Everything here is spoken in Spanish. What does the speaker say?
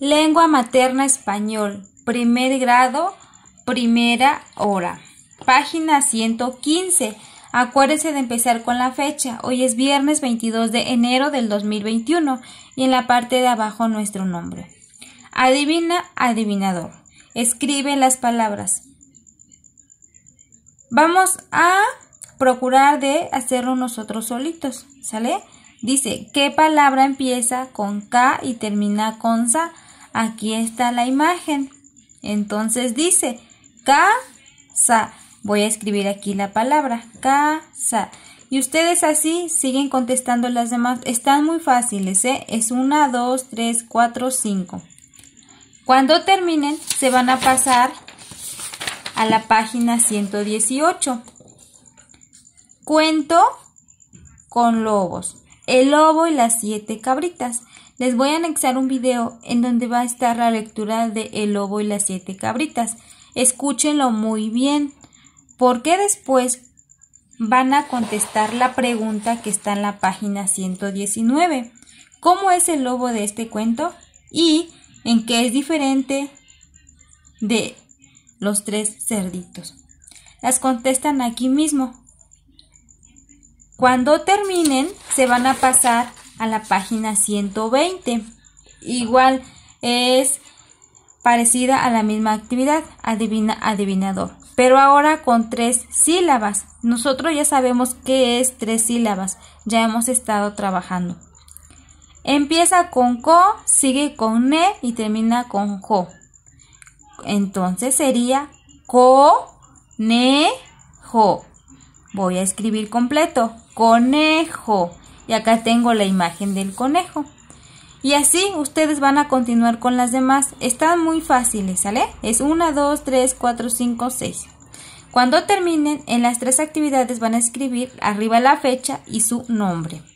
Lengua materna español, primer grado, primera hora. Página 115. Acuérdense de empezar con la fecha. Hoy es viernes 22 de enero del 2021 y en la parte de abajo nuestro nombre. Adivina, adivinador. Escribe las palabras. Vamos a procurar de hacerlo nosotros solitos, ¿sale? Dice, ¿qué palabra empieza con K y termina con Sa? Aquí está la imagen. Entonces dice, SA. Voy a escribir aquí la palabra, SA. Y ustedes así siguen contestando las demás. Están muy fáciles, ¿eh? Es una, dos, 3, cuatro, 5. Cuando terminen, se van a pasar a la página 118. Cuento con lobos. El lobo y las siete cabritas. Les voy a anexar un video en donde va a estar la lectura de El lobo y las siete cabritas. Escúchenlo muy bien, porque después van a contestar la pregunta que está en la página 119. ¿Cómo es el lobo de este cuento? ¿Y en qué es diferente de los tres cerditos? Las contestan aquí mismo. Cuando terminen, se van a pasar a la página 120. Igual es parecida a la misma actividad, adivina adivinador. Pero ahora con tres sílabas. Nosotros ya sabemos qué es tres sílabas. Ya hemos estado trabajando. Empieza con co, sigue con ne y termina con jo. Entonces sería co, ne, jo voy a escribir completo, conejo. Y acá tengo la imagen del conejo. Y así ustedes van a continuar con las demás. Están muy fáciles, ¿sale? Es 1, 2, 3, 4, 5, 6. Cuando terminen, en las tres actividades van a escribir arriba la fecha y su nombre.